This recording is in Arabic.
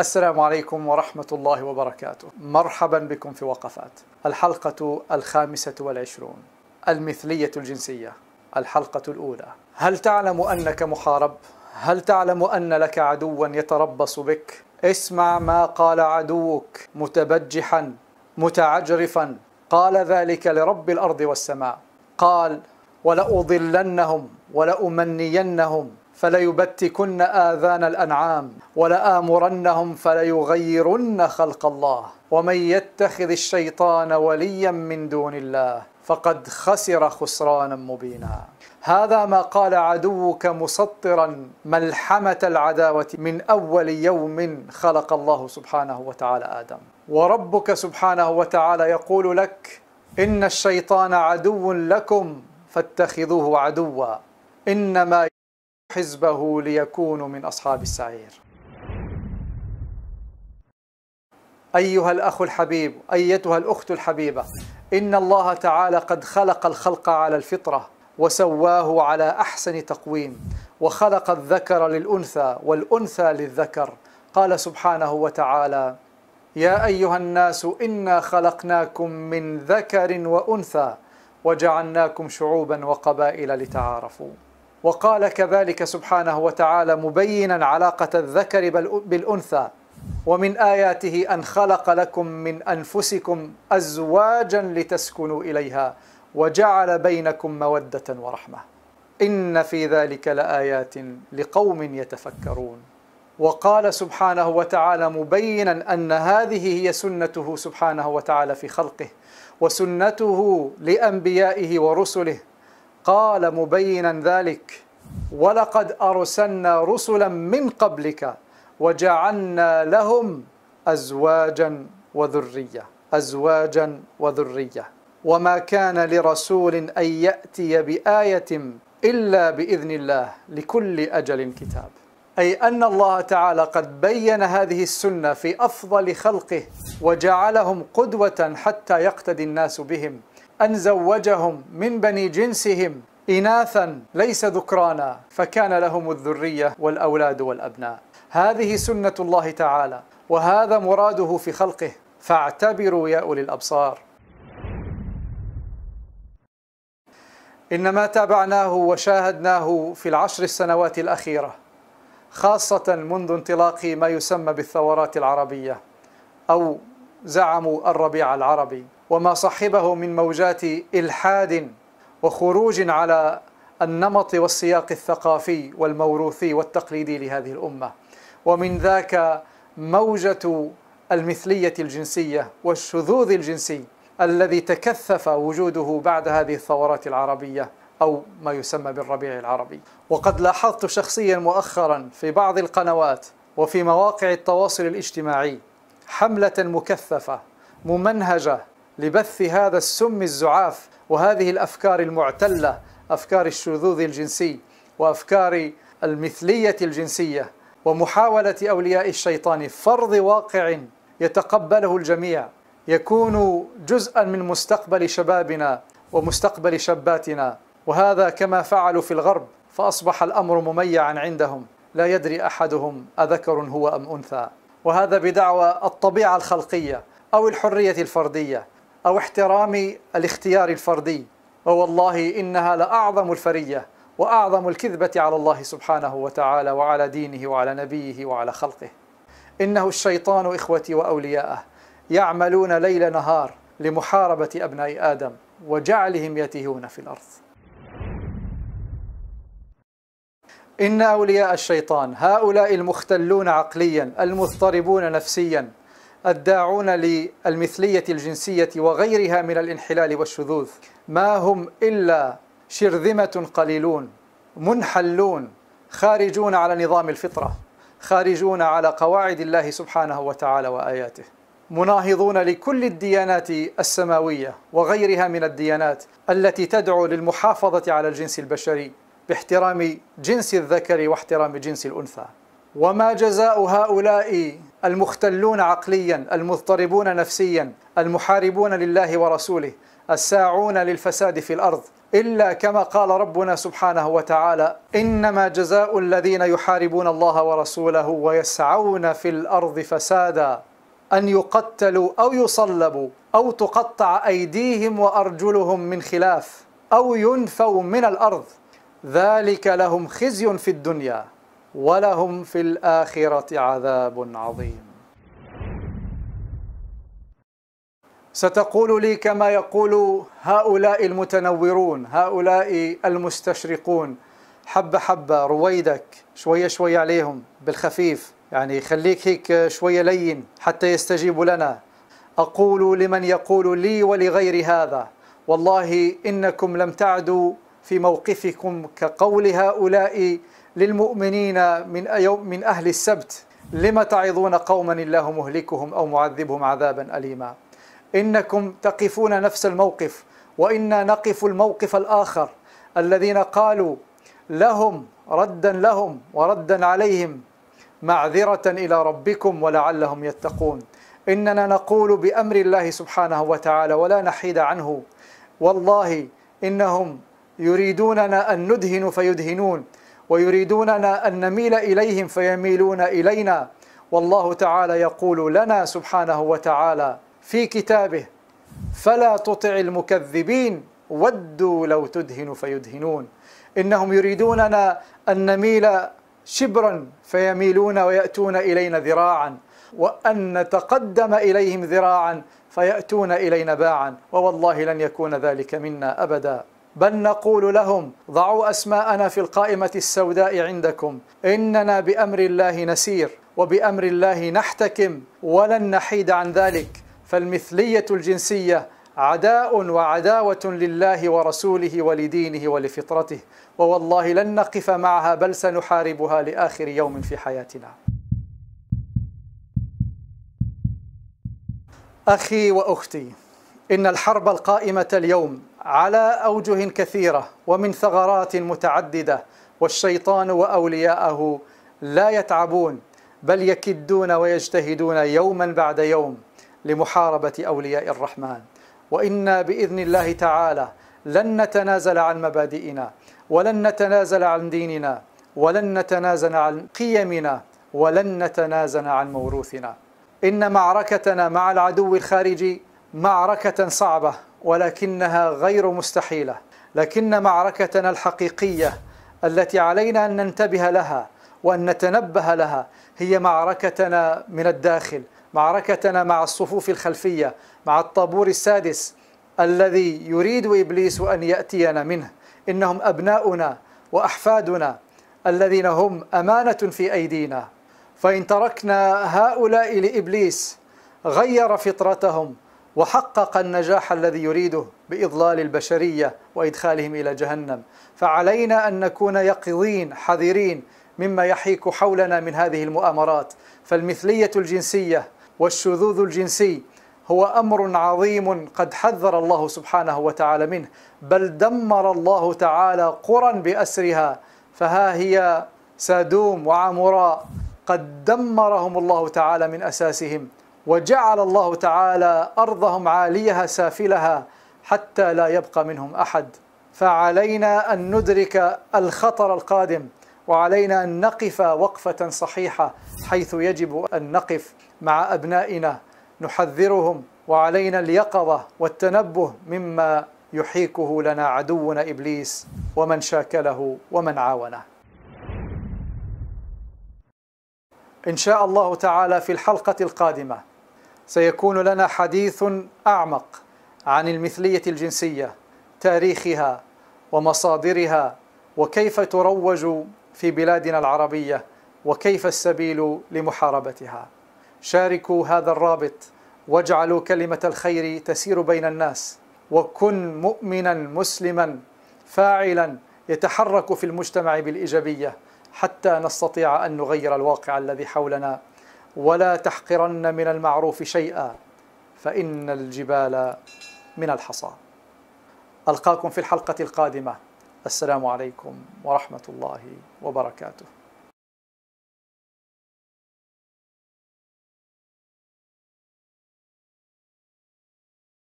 السلام عليكم ورحمة الله وبركاته مرحبا بكم في وقفات الحلقة الخامسة والعشرون المثلية الجنسية الحلقة الأولى هل تعلم أنك محارب؟ هل تعلم أن لك عدوا يتربص بك؟ اسمع ما قال عدوك متبجحا متعجرفا قال ذلك لرب الأرض والسماء قال ولأضلنهم ولأمنينهم فليبتكن آذان الأنعام ولآمرنهم فليغيرن خلق الله ومن يتخذ الشيطان وليا من دون الله فقد خسر خسرانا مبينا هذا ما قال عدوك مسطرا ملحمة العداوة من أول يوم خلق الله سبحانه وتعالى آدم وربك سبحانه وتعالى يقول لك إن الشيطان عدو لكم فاتخذوه عدوا إنما حزبه ليكونوا من أصحاب السعير أيها الأخ الحبيب أيتها الأخت الحبيبة إن الله تعالى قد خلق الخلق على الفطرة وسواه على أحسن تقويم وخلق الذكر للأنثى والأنثى للذكر قال سبحانه وتعالى يا أيها الناس إنا خلقناكم من ذكر وأنثى وجعلناكم شعوبا وقبائل لتعارفوا وقال كذلك سبحانه وتعالى مبينا علاقة الذكر بالأنثى ومن آياته أن خلق لكم من أنفسكم أزواجا لتسكنوا إليها وجعل بينكم مودة ورحمة إن في ذلك لآيات لقوم يتفكرون وقال سبحانه وتعالى مبينا أن هذه هي سنته سبحانه وتعالى في خلقه وسنته لأنبيائه ورسله قال مبينا ذلك ولقد أرسلنا رسلا من قبلك وجعلنا لهم أزواجا وذرية أزواجا وذرية وما كان لرسول أن يأتي بآية إلا بإذن الله لكل أجل كتاب أي أن الله تعالى قد بين هذه السنة في أفضل خلقه وجعلهم قدوة حتى يقتدي الناس بهم أن زوجهم من بني جنسهم إناثا ليس ذكرانا فكان لهم الذرية والأولاد والأبناء هذه سنة الله تعالى وهذا مراده في خلقه فاعتبروا يا أولي الأبصار إنما تابعناه وشاهدناه في العشر السنوات الأخيرة خاصة منذ انطلاق ما يسمى بالثورات العربية أو زعموا الربيع العربي وما صحبه من موجات إلحاد وخروج على النمط والسياق الثقافي والموروثي والتقليدي لهذه الأمة ومن ذاك موجة المثلية الجنسية والشذوذ الجنسي الذي تكثف وجوده بعد هذه الثورات العربية أو ما يسمى بالربيع العربي وقد لاحظت شخصيا مؤخرا في بعض القنوات وفي مواقع التواصل الاجتماعي حملة مكثفة ممنهجة لبث هذا السم الزعاف وهذه الافكار المعتله افكار الشذوذ الجنسي وافكار المثليه الجنسيه ومحاوله اولياء الشيطان فرض واقع يتقبله الجميع يكون جزءا من مستقبل شبابنا ومستقبل شاباتنا وهذا كما فعلوا في الغرب فاصبح الامر مميعا عندهم لا يدري احدهم اذكر هو ام انثى وهذا بدعوى الطبيعه الخلقيه او الحريه الفرديه أو احترام الاختيار الفردي ووالله إنها لأعظم الفرية وأعظم الكذبة على الله سبحانه وتعالى وعلى دينه وعلى نبيه وعلى خلقه إنه الشيطان إخوتي وأولياءه يعملون ليل نهار لمحاربة أبناء آدم وجعلهم يتيهون في الأرض إن أولياء الشيطان هؤلاء المختلون عقليا المضطربون نفسيا الداعون للمثلية الجنسية وغيرها من الانحلال والشذوذ ما هم إلا شرذمة قليلون منحلون خارجون على نظام الفطرة خارجون على قواعد الله سبحانه وتعالى وآياته مناهضون لكل الديانات السماوية وغيرها من الديانات التي تدعو للمحافظة على الجنس البشري باحترام جنس الذكر واحترام جنس الأنثى وما جزاء هؤلاء المختلون عقليا المضطربون نفسيا المحاربون لله ورسوله الساعون للفساد في الارض الا كما قال ربنا سبحانه وتعالى انما جزاء الذين يحاربون الله ورسوله ويسعون في الارض فسادا ان يقتلوا او يصلبوا او تقطع ايديهم وارجلهم من خلاف او ينفوا من الارض ذلك لهم خزي في الدنيا ولهم في الآخرة عذاب عظيم ستقول لي كما يقول هؤلاء المتنورون هؤلاء المستشرقون حبة حبة رويدك شوية شوية عليهم بالخفيف يعني خليك هيك شوية لين حتى يستجيب لنا أقول لمن يقول لي ولغير هذا والله إنكم لم تعدوا في موقفكم كقول هؤلاء للمؤمنين من يوم من أهل السبت لم تعظون قوما الله مهلكهم أو معذبهم عذابا أليما إنكم تقفون نفس الموقف وإنا نقف الموقف الآخر الذين قالوا لهم ردا لهم وردا عليهم معذرة إلى ربكم ولعلهم يتقون إننا نقول بأمر الله سبحانه وتعالى ولا نحيد عنه والله إنهم يريدوننا أن ندهن فيدهنون ويريدوننا أن نميل إليهم فيميلون إلينا والله تعالى يقول لنا سبحانه وتعالى في كتابه فلا تطع المكذبين ودوا لو تدهن فيدهنون إنهم يريدوننا أن نميل شبرا فيميلون ويأتون إلينا ذراعا وأن نتقدم إليهم ذراعا فيأتون إلينا باعا ووالله لن يكون ذلك منا أبدا بل نقول لهم ضعوا أسماءنا في القائمة السوداء عندكم إننا بأمر الله نسير وبأمر الله نحتكم ولن نحيد عن ذلك فالمثلية الجنسية عداء وعداوة لله ورسوله ولدينه ولفطرته ووالله لن نقف معها بل سنحاربها لآخر يوم في حياتنا أخي وأختي إن الحرب القائمة اليوم على أوجه كثيرة ومن ثغرات متعددة والشيطان وأولياءه لا يتعبون بل يكدون ويجتهدون يوما بعد يوم لمحاربة أولياء الرحمن وإنا بإذن الله تعالى لن نتنازل عن مبادئنا ولن نتنازل عن ديننا ولن نتنازل عن قيمنا ولن نتنازل عن موروثنا إن معركتنا مع العدو الخارجي معركة صعبة ولكنها غير مستحيله لكن معركتنا الحقيقيه التي علينا ان ننتبه لها وان نتنبه لها هي معركتنا من الداخل معركتنا مع الصفوف الخلفيه مع الطابور السادس الذي يريد ابليس ان ياتينا منه انهم ابناؤنا واحفادنا الذين هم امانه في ايدينا فان تركنا هؤلاء لابليس غير فطرتهم وحقق النجاح الذي يريده باضلال البشريه وادخالهم الى جهنم فعلينا ان نكون يقظين حذرين مما يحيك حولنا من هذه المؤامرات فالمثليه الجنسيه والشذوذ الجنسي هو امر عظيم قد حذر الله سبحانه وتعالى منه بل دمر الله تعالى قرى باسرها فها هي سادوم وعمراء قد دمرهم الله تعالى من اساسهم وجعل الله تعالى أرضهم عاليها سافلها حتى لا يبقى منهم أحد فعلينا أن ندرك الخطر القادم وعلينا أن نقف وقفة صحيحة حيث يجب أن نقف مع أبنائنا نحذرهم وعلينا اليقظة والتنبه مما يحيكه لنا عدونا إبليس ومن شاكله ومن عاونه إن شاء الله تعالى في الحلقة القادمة سيكون لنا حديث أعمق عن المثلية الجنسية تاريخها ومصادرها وكيف تروج في بلادنا العربية وكيف السبيل لمحاربتها شاركوا هذا الرابط واجعلوا كلمة الخير تسير بين الناس وكن مؤمنا مسلما فاعلا يتحرك في المجتمع بالإيجابية حتى نستطيع أن نغير الواقع الذي حولنا ولا تحقرن من المعروف شيئا فإن الجبال من الحصى ألقاكم في الحلقة القادمة السلام عليكم ورحمة الله وبركاته